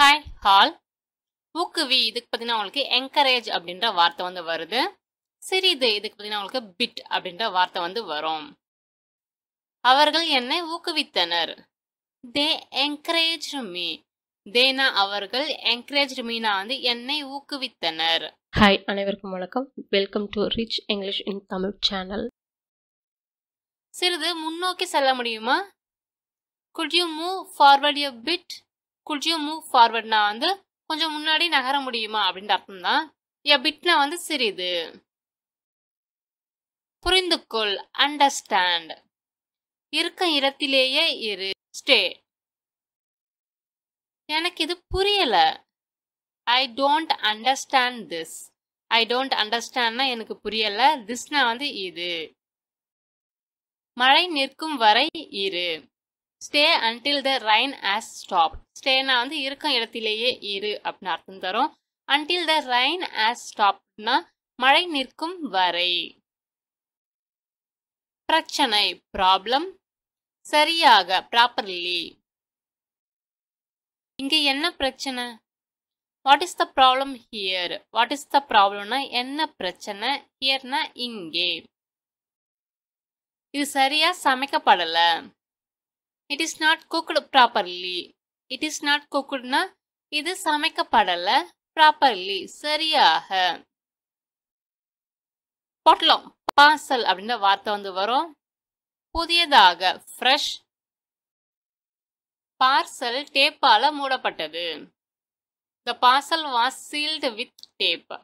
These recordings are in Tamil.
ஹாய் ஹால் ஊக்குவி இதுக்கு பார்த்தீங்கன்னா உங்களுக்கு என்கரேஜ் அப்படின்ற வார்த்தை வந்து வருது சிறிது இதுக்கு பார்த்தீங்கன்னா உங்களுக்கு பிட் அப்படின்ற வார்த்தை வந்து வரும் அவர்கள் என்னை ஊக்குவித்தனர் தே என்கரேஜ் மீ தேனா அவர்கள் என்கரேஜ் மீனா வந்து என்னை ஊக்குவித்தனர் ஹாய் அனைவருக்கும் வணக்கம் welcome to rich English in Tamil channel சிறிது முன்னோக்கி செல்ல முடியுமா could you move forward you bit could you move ஃபார்வர்ட்னா வந்து கொஞ்சம் முன்னாடி நகர முடியுமா அப்படின்ற அர்த்தம் தான் பிட்னா வந்து சிறிது புரிந்து கொள் அண்டர்ஸ்டாண்ட் இருக்க இடத்திலேயே இரு ஸ்டே எனக்கு இது புரியல I don't understand this I don't அண்டர்ஸ்டாண்ட்னா எனக்கு புரியல திஸ்னா வந்து இது மழை நிற்கும் வரை இரு stay until the rain has stopped ஸ்டேனா வந்து இருக்கும் இடத்திலேயே இரு அப்படின்னு அர்த்தம் தரும் அன்டில் த ரைன் ஆஸ் ஸ்டாப்னா மழை நிற்கும் வரை பிரச்சனை ப்ராப்ளம் சரியாக ப்ராப்பர்லி இங்க என்ன பிரச்சனை what is the problem here what is the ப்ராப்ளம்னா என்ன பிரச்சனை ஹியர்னா இங்கே இது சரியா சமைக்கப்படலை it is not cooked properly it is not குக்குடுனா இது சமைக்கப்படலை ப்ராப்பர்லி சரியாக பொட்டலம் பார்சல் அப்படின்ற வார்த்தை வந்து வரும் புதியதாக ஃப்ரெஷ் பார்சல் டேப்பால மூடப்பட்டது the parcel was sealed with tape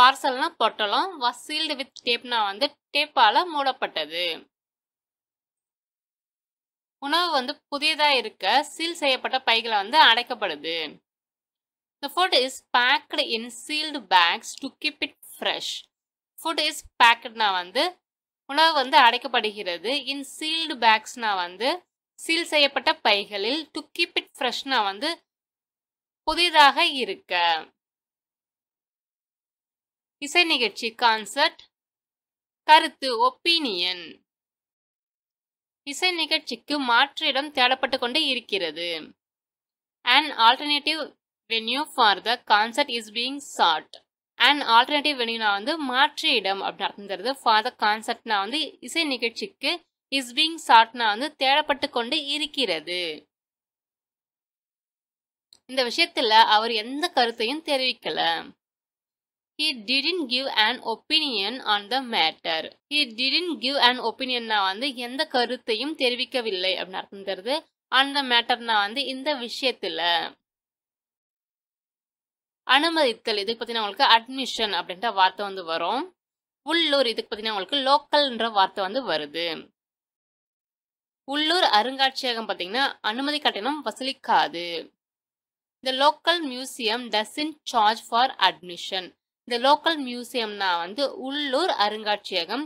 பார்சல்னா பொட்டலம் வாஸ் சீல்டு வித் டேப்னா வந்து டேப்பால மூடப்பட்டது உணவு வந்து புதியதாக இருக்க சீல் செய்யப்பட்ட பைகளை வந்து அடைக்கப்படுது the food is packed in sealed bags to keep it fresh. Food is packedனா வந்து உணவு வந்து அடைக்கப்படுகிறது இன் சீல்டு பேக்ஸ்னால் வந்து சீல் செய்யப்பட்ட பைகளில் டு கீப் இட் ஃப்ரெஷ்னா வந்து புதிதாக இருக்க இசை நிகழ்ச்சி கான்சர்ட் கருத்து ஒப்பீனியன் இசை நிகழ்ச்சிக்கு மாற்று இடம் தேடப்பட்டு கொண்டு இருக்கிறது and alternative venue for the concert is being sought and alternative வென்யூனா வந்து மாற்று இடம் அப்படின்னு அர்த்தம் தருது ஃபார் த கான்சர்ட்னா வந்து இசை நிகழ்ச்சிக்கு இஸ் பீங் சாட்னா வந்து தேடப்பட்டு கொண்டு இருக்கிறது இந்த விஷயத்துல அவர் எந்த கருத்தையும் தெரிவிக்கல he didn't give an opinion on the matter he didn't give an opinionனா வந்து எந்த கருத்தையும் தெரிவிக்கவில்லை அப்படின்னு அர்த்தம் தருது on the matterனா வந்து இந்த விஷயத்துல அனுமதித்தல் இதுக்கு பார்த்தீங்கன்னா உங்களுக்கு அட்மிஷன் அப்படின்ற வார்த்தை வந்து வரும் உள்ளூர் இதுக்கு பார்த்தீங்கன்னா உங்களுக்கு லோக்கல்ன்ற வார்த்தை வந்து வருது உள்ளூர் அருங்காட்சியகம் பார்த்தீங்கன்னா அனுமதி கட்டணம் வசூலிக்காது இந்த local museum doesn't charge for admission இந்த லோக்கல் மியூசியம்னா வந்து உள்ளூர் அருங்காட்சியகம்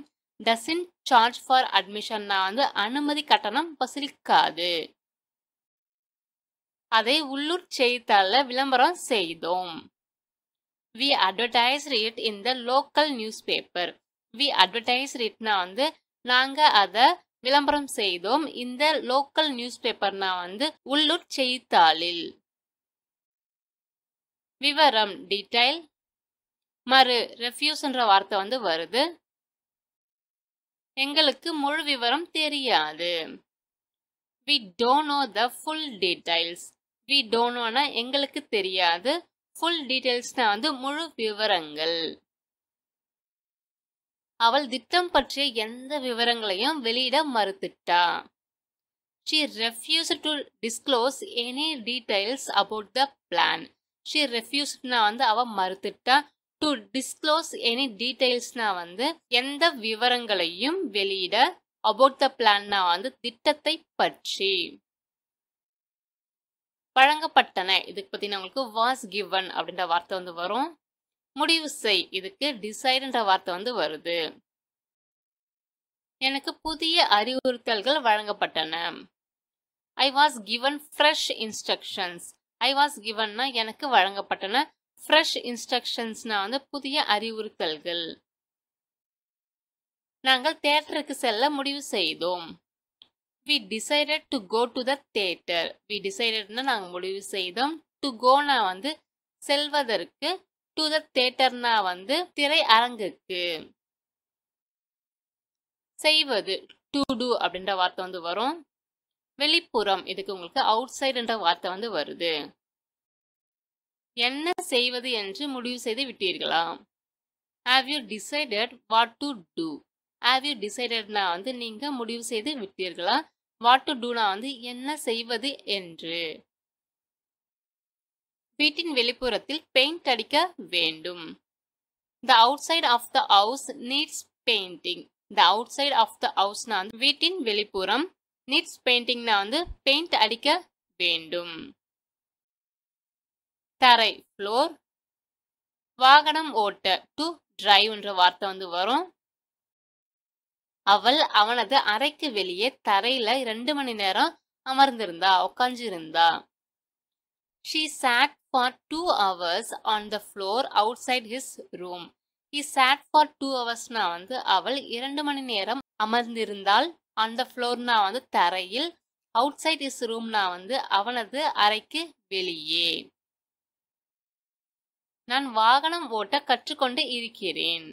டசின் சார்ஜ் ஃபார் அட்மிஷன்னா வந்து அனுமதி கட்டணம் வசூலிக்காது அதை உள்ளூர் செய்தித்தாளில் விளம்பரம் செய்தோம் we advertise it in the local newspaper we advertise இட்னா வந்து நாங்கள் அதை விளம்பரம் செய்தோம் இந்த லோக்கல் நியூஸ் பேப்பர்னா வந்து உள்ளூர் செய்தித்தாளில் விவரம் டீடைல் மறு ரெஃப்யூஸ்ன்ற வார்த்தை வந்து வருது எங்களுக்கு முழு விவரம் தெரியாது we don't know the full details we don't நோனா எங்களுக்கு தெரியாது ஃபுல் டீடைல்ஸ்னா வந்து முழு விவரங்கள் அவள் திட்டம் பற்றிய எந்த விவரங்களையும் வெளியிட மறுத்துட்டா she refuse to disclose any details about the plan she ரெஃப்யூஸ்னா வந்து அவள் மறுத்துட்டா டு டிஸ்க்ளோஸ் எனி டீட்டெயில்ஸ்னா வந்து எந்த விவரங்களையும் வெளியிட அபவுட் த பிளான்னா வந்து திட்டத்தை பற்றி வழங்கப்பட்டன இதுக்கு பார்த்தீங்கன்னா உங்களுக்கு வாஸ் கிவன் அப்படின்ற வார்த்தை வந்து வரும் முடிவு செய் இதுக்கு டிசைடுன்ற வார்த்தை வந்து வருது எனக்கு புதிய அறிவுறுத்தல்கள் வழங்கப்பட்டன I was given fresh instructions I was கிவன்னா எனக்கு வழங்கப்பட்டன ஃப்ரெஷ் இன்ஸ்ட்ரக்ஷன்ஸ்னால் வந்து புதிய அறிவுறுத்தல்கள் நாங்கள் தேட்டருக்கு செல்ல முடிவு செய்தோம் we decided to go to the theatre we டிசைடட்னா நாங்கள் முடிவு செய்தோம் டு கோனா வந்து செல்வதற்கு டு த தேட்டர்னா வந்து திரை அரங்குக்கு செய்வது டு டூ அப்படின்ற வார்த்தை வந்து வரும் வெளிப்புறம் இதுக்கு உங்களுக்கு அவுட் சைடுன்ற வார்த்தை வந்து வருது என்ன செய்வது என்று முடிவு செய்து விட்டீர்களா have you decided what to do have you டிசைடட்னா வந்து நீங்கள் முடிவு செய்து விட்டீர்களா வாட் டு டூனா வந்து என்ன செய்வது என்று வீட்டின் வெளிப்புறத்தில் பெயிண்ட் அடிக்க வேண்டும் the outside of the house needs painting the outside of the ஹவுஸ்னா வந்து வீட்டின் வெளிப்புறம் நீட்ஸ் பெயிண்டிங்னா வந்து பெயிண்ட் அடிக்க வேண்டும் தரை ஃப்ளோர் வாகனம் ஓட்ட டு என்ற வார்த்தை வந்து வரும் அவள் அவனது அறைக்கு வெளியே தரையில ரெண்டு மணி நேரம் அமர்ந்திருந்தா உட்காந்துருந்தா she sat for two hours on the floor outside his room he sat for two ஹவர்ஸ்னா வந்து அவள் இரண்டு மணி நேரம் அமர்ந்திருந்தால் ஆன் த ஃப்ளோர்னா வந்து தரையில் அவுட் சைட் இஸ் ரூம்னா வந்து அவனது அறைக்கு வெளியே நான் வாகனம் ஓட்ட கற்றுக்கொண்டு இருக்கிறேன்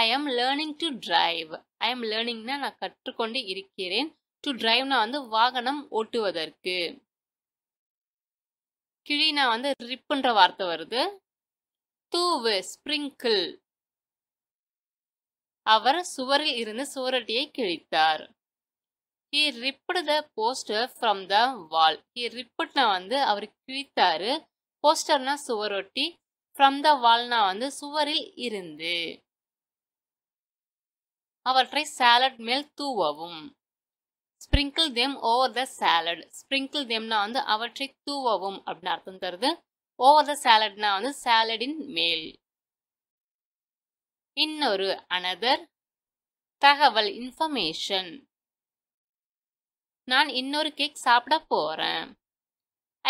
I am learning to drive I am லேர்னிங்னா நான் கற்றுக்கொண்டு இருக்கிறேன் டு டிரைவ்னா வந்து வாகனம் ஓட்டுவதற்கு கிழினா வந்து ரிப்புன்ற வார்த்தை வருது தூவு ஸ்பிரிங்கிள் அவர் சுவரில் இருந்து சுவரட்டியை கிழித்தார் he ripped the poster from the wall he ரிப்புட்னா வந்து அவர் கிழித்தாரு போஸ்டர்னா சுவரொட்டி ஃப்ரம் த வால்னா வந்து சுவரில் இருந்து அவற்றை சாலட் மேல் தூவவும் sprinkle them over the salad sprinkle தேம்னா வந்து அவற்றை தூவவும் அப்படின்னு அர்த்தம் தருது ஓவர் த சாலட்னா வந்து சாலடின் மேல் இன்னொரு அனதர் தகவல் இன்ஃபர்மேஷன் நான் இன்னொரு கேக் சாப்பிட போறேன்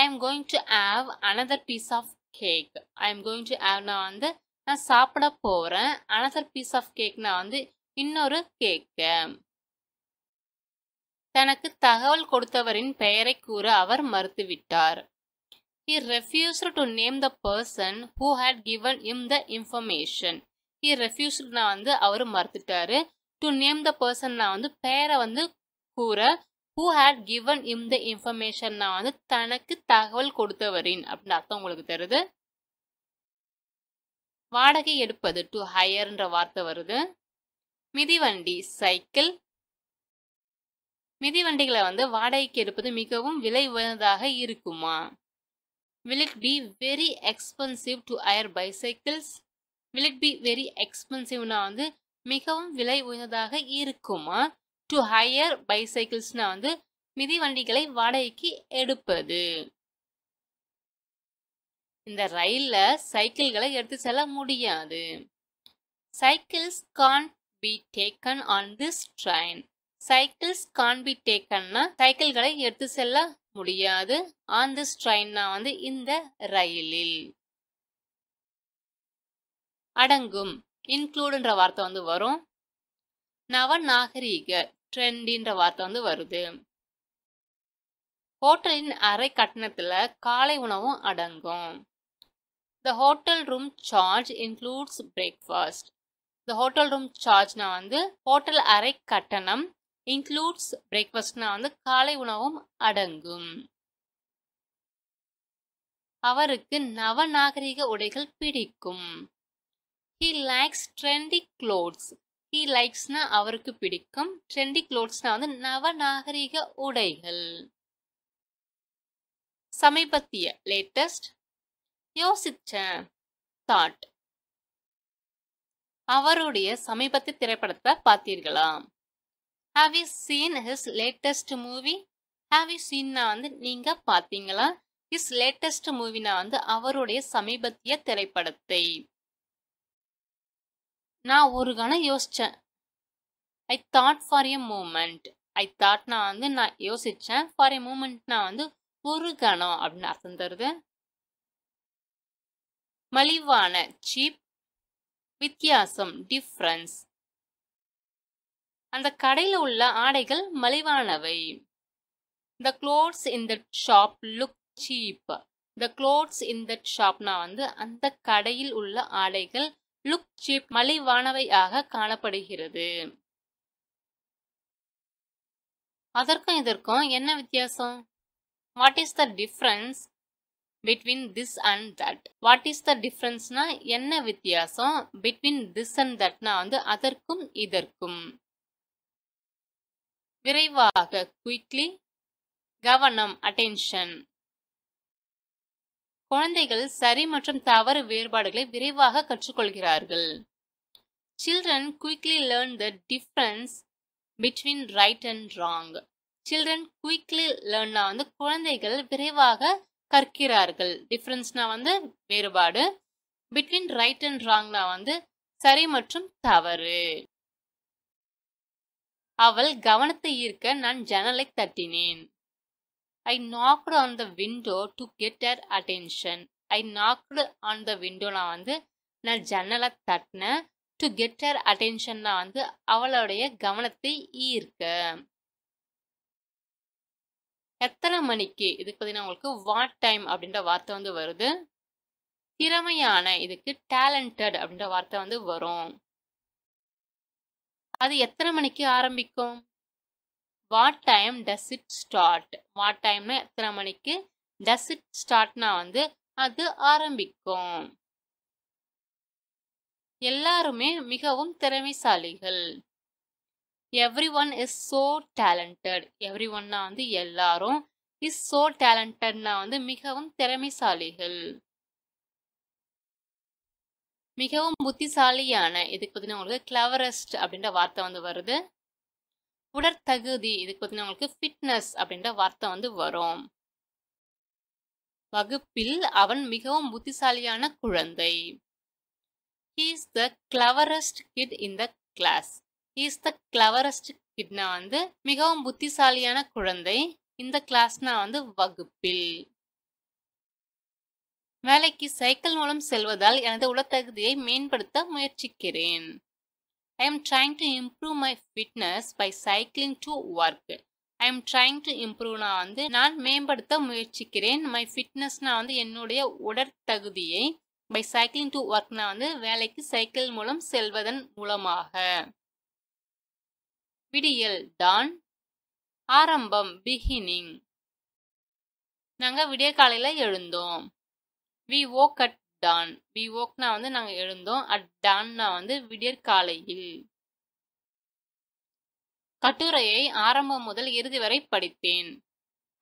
I am going to have another piece of cake I am going to have நான் வந்து நான் சாப்பிட போகிறேன் அனதர் பீஸ் ஆஃப் கேக்னா வந்து இன்னொரு கேக்கு தனக்கு தகவல் கொடுத்தவரின் பெயரை கூற அவர் மறுத்துவிட்டார் he refuse to name the person who had given him the information he ரெஃப்யூஸ்டுனா வந்து அவர் மறுத்துட்டாரு டு நேம் த பர்சன்னா வந்து பெயரை வந்து கூற who had given him the இன்ஃபர்மேஷன்னா வந்து தனக்கு தகவல் கொடுத்தவரின் அப்படின்னு அர்த்தம் உங்களுக்கு தருது வாடகை எடுப்பது டு ஹையர்ன்ற வார்த்தை வருது மிதிவண்டி சைக்கிள் மிதிவண்டிகளை வந்து வாடகைக்கு எடுப்பது மிகவும் விலை உயர்ந்ததாக இருக்குமா will it be very expensive to hire bicycles will it be very எக்ஸ்பென்சிவ்னா வந்து மிகவும் விலை உயர்ந்ததாக இருக்குமா டு ஹையர் பைசைக்கிள்ஸ்னால் வந்து மிதிவண்டிகளை வாடகைக்கு எடுப்பது இந்த ரயிலில் சைக்கிள்களை எடுத்து செல்ல முடியாது cycles can't be taken on this train cycles can't be டேக்கன்னா சைக்கிள்களை எடுத்து செல்ல முடியாது ஆன் திஸ் ட்ரெயின்னா வந்து இந்த ரயிலில் அடங்கும் இன்க்ளூடுன்ற வார்த்தை வந்து வரும் நவநாகரீக ட்ரெண்டின்ற வார்த்தை வந்து வருது ஹோட்டலின் அறை கட்டணத்துல காலை உணவும் அடங்கும் the hotel room charge includes breakfast the hotel room சார்ஜ்னா வந்து ஹோட்டல் அறை கட்டணம் இன்க்ளூட்ஸ் பிரேக்ஃபாஸ்ட்னா வந்து காலை உணவும் அடங்கும் அவருக்கு நவநாகரிக உடைகள் பிடிக்கும் ஹி லைக்ஸ் ட்ரெண்டி க்ளோத்ஸ் டி லைக்ஸ்னா அவருக்கு பிடிக்கும் ட்ரெண்டி க்ளோத்ஸ்னா வந்து நவநாகரிக உடைகள் சமீபத்திய லேட்டஸ்ட் யோசிச்ச தாட் அவருடைய சமீபத்திய திரைப்படத்தை பார்த்தீர்களா have you seen his latest movie have you சீன்னா வந்து நீங்க பார்த்தீங்களா ஹிஸ் லேட்டஸ்ட் மூவினா வந்து அவருடைய சமீபத்திய திரைப்படத்தை நான் ஒரு கணம் யோசித்தேன் I thought for a moment I thought நான் வந்து நான் யோசித்தேன் ஃபார் எ மூமெண்ட் நான் வந்து ஒரு கணம் அப்படின்னு அர்த்தம் தருது மலிவான சீப் வித்தியாசம் டிஃப்ரென்ஸ் அந்த கடையில் உள்ள ஆடைகள் மலிவானவை the clothes in that shop look cheap the clothes in that ஷாப்னா வந்து அந்த கடையில் உள்ள ஆடைகள் லுக் சீப் மலிவானவையாக காணப்படுகிறது அதற்கும் இதற்கும் என்ன வித்தியாசம் what is the difference between this and that what is the டிஃப்ரென்ஸ்னா என்ன வித்தியாசம் பிட்வீன் திஸ் அண்ட் தட்னா வந்து அதற்கும் இதற்கும் விரைவாக குயிக்லி கவனம் அட்டென்ஷன் குழந்தைகள் சரி மற்றும் தவறு வேறுபாடுகளை விரைவாக கற்றுக்கொள்கிறார்கள் children quickly learn the difference between right and wrong children quickly லேர்ன்னா வந்து குழந்தைகள் விரைவாக கற்கிறார்கள் டிஃப்ரென்ஸ்னா வந்து வேறுபாடு பிட்வீன் ரைட் அண்ட் ராங்னா வந்து சரி மற்றும் தவறு அவள் கவனத்தை ஈர்க்க நான் ஜன்னலை தட்டினேன் I knocked on the window to get her attention I knocked on the window நான் வந்து நான் ஜன்னலை தட்டினேன் டு கெட் அட்டென்ஷன் நான் வந்து அவளுடைய கவனத்தை ஈர்க்க எத்தனை மணிக்கு இதுக்கு பார்த்தீங்கன்னா உங்களுக்கு வாட் டைம் அப்படின்ற வார்த்தை வந்து வருது திறமையான இதுக்கு டேலண்டட் அப்படின்ற வார்த்தை வந்து வரும் அது எத்தனை மணிக்கு ஆரம்பிக்கும் what time does it start what டைம்னா எத்தனை மணிக்கு டஸ் இட் ஸ்டார்ட்னா வந்து அது ஆரம்பிக்கும் எல்லாருமே மிகவும் திறமைசாலிகள் everyone is so talented every ஒன்னா வந்து எல்லாரும் இஸ் சோ டேலண்டட்னா வந்து மிகவும் திறமைசாலிகள் மிகவும் புத்திசாலியான இதுக்கு பார்த்தீங்கன்னா உங்களுக்கு கிளவரஸ்ட் அப்படின்ற வார்த்தை வந்து வருது உடற்தகுதி இதுக்கு பார்த்தீங்கன்னா உங்களுக்கு ஃபிட்னஸ் அப்படின்ற வார்த்தை வந்து வரும் வகுப்பில் அவன் மிகவும் புத்திசாலியான குழந்தை he's the cleverest kid in the class he's the cleverest கிட்னா வந்து மிகவும் புத்திசாலியான குழந்தை இந்த கிளாஸ்னா வந்து வகுப்பில் வேலைக்கு சைக்கிள் மூலம் செல்வதால் எனது உடற்தகுதியை மேம்படுத்த முயற்சிக்கிறேன் I am trying to improve my fitness by cycling to work. I am trying to improve நான் வந்து நான் மேம்படுத்த முயற்சிக்கிறேன் மை ஃபிட்னஸ் நான் வந்து என்னுடைய உடற்தகுதியை பை சைக்கிளிங் டு ஒர்க் நான் வந்து வேலைக்கு சைக்கிள் மூலம் செல்வதன் மூலமாக விடியல் டான் ஆரம்பம் பிகினிங் நாங்கள் விடிய காலையில் எழுந்தோம் வி ஓக் அட் டான் ஓக்னா வந்து நாங்கள் எழுந்தோம் அட் டான்னா வந்து விடியற்காலையில் கட்டுரையை ஆரம்பம் முதல் இறுதி வரை படித்தேன்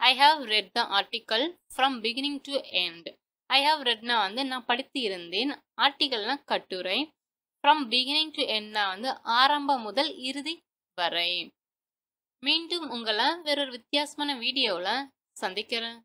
I have read the article from beginning to end I have ரெட்னா வந்து நான் படித்து இருந்தேன் ஆர்டிக்கல்னா கட்டுரை ஃப்ரம் பிகினிங் டு எண்ட்னா வந்து ஆரம்பம் முதல் இறுதி வரை மீண்டும் உங்களை வேறொரு வித்தியாசமான வீடியோவில் சந்திக்கிறேன்